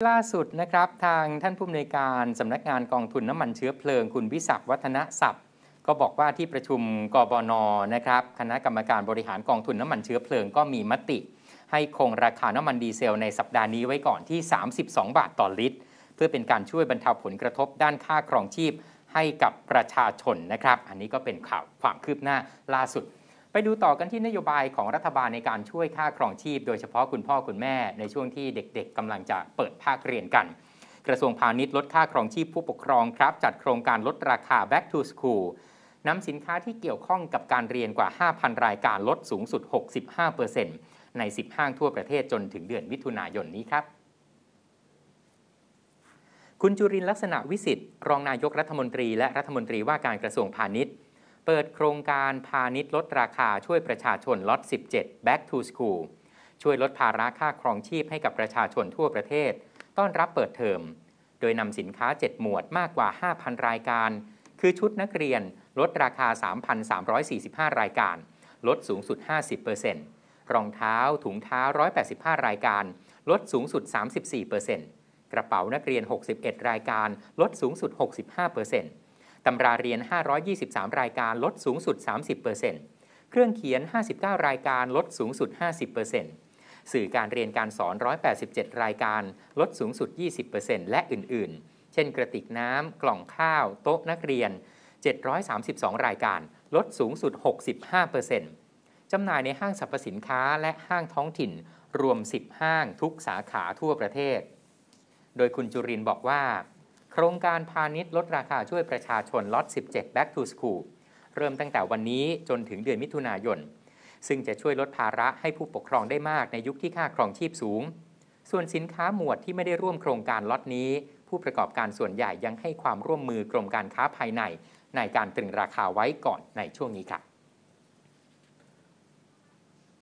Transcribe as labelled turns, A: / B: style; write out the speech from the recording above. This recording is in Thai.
A: ล่าสุดนะครับทางท่านผู้อำนวยการสำนักงานกองทุนน้ำมันเชื้อเพลิงคุณวิศักวัฒนศัพท์ก็บอกว่าที่ประชุมกบนนะครับ คณะกรรมการบริหารกองทุนน้ำมันเชื้อเพลิงก็มีมติ ให้คงราคาน้ำมันดีเซลในสัปดาห์นี้ไว้ก่อนที่ 32 บาทต่อลิตร เพื่อเป็นการช่วยบรรเทาผลกระทบด้านค่าครองชีพให้กับประชาชนนะครับอันนี้ก็เป็นข่าวความคืบหน้าล่าสุดไปดูต่อกันที่นโยบายของรัฐบาลในการช่วยค่าครองชีพ โดยเฉพาะคุณพ่อคุณแม่ในช่วงที่เด็กๆกำลังจะเปิดภาคเรียนกัน กระทรวงพาณิชย์ลดค่าครองชีพผู้ปกครองครับ จัดโครงการลดราคา back to school นำสินค้าที่เกี่ยวข้องกับการเรียนกว่า 5,000 รายการลดสูงสุด 65%ใน 10 ห้างทั่วประเทศจนถึงเดือนมิถุนายนนี้ครับคุณจุรินลักษณะวิสิทธิ์รองนายกรัฐมนตรีและรัฐมนตรีว่าการกระทรวงพาณิชย์เปิดโครงการพาณิชย์ลดราคาช่วยประชาชนลด17 Back to School ช่วยลดภาระค่าครองชีพให้กับประชาชนทั่วประเทศ ต้อนรับเปิดเทอม โดยนำสินค้า 7 หมวดมากกว่า 5,000 รายการ คือชุดนักเรียนลดราคา 3,345 รายการ ลดสูงสุด 50%รองเท้าถุงเท้า 185 รายการลดสูงสุด 34%กระเป๋านักเรียน 61 รายการลดสูงสุด 65%ตำราเรียน 523 รายการลดสูงสุด 30%เครื่องเขียน 59 รายการลดสูงสุด 50%สื่อการเรียนการสอน 187 รายการลดสูงสุด 20%และอื่นๆ เช่นกระติกน้ำ กล่องข้าว โต๊ะนักเรียน 732 รายการลดสูงสุด 65%จำหน่ายในห้างสรรพสินค้าและห้างท้องถิ่น รวม 10 ห้างทุกสาขาทั่วประเทศ โดยคุณจุรินบอกว่าครงการพาณิชย์ลดราคาช่วยประชาชนล็อต17 Back to School เริ่มตั้งแต่วันนี้จนถึงเดือนมิถุนายน ซึ่งจะช่วยลดภาระให้ผู้ปกครองได้มากในยุคที่ค่าครองชีพสูง ส่วนสินค้าหมวดที่ไม่ได้ร่วมโครงการล็อตนี้ ผู้ประกอบการส่วนใหญ่ยังให้ความร่วมมือกรมการค้าภายใน ในการตรึงราคาไว้ก่อนในช่วงนี้ค่ะ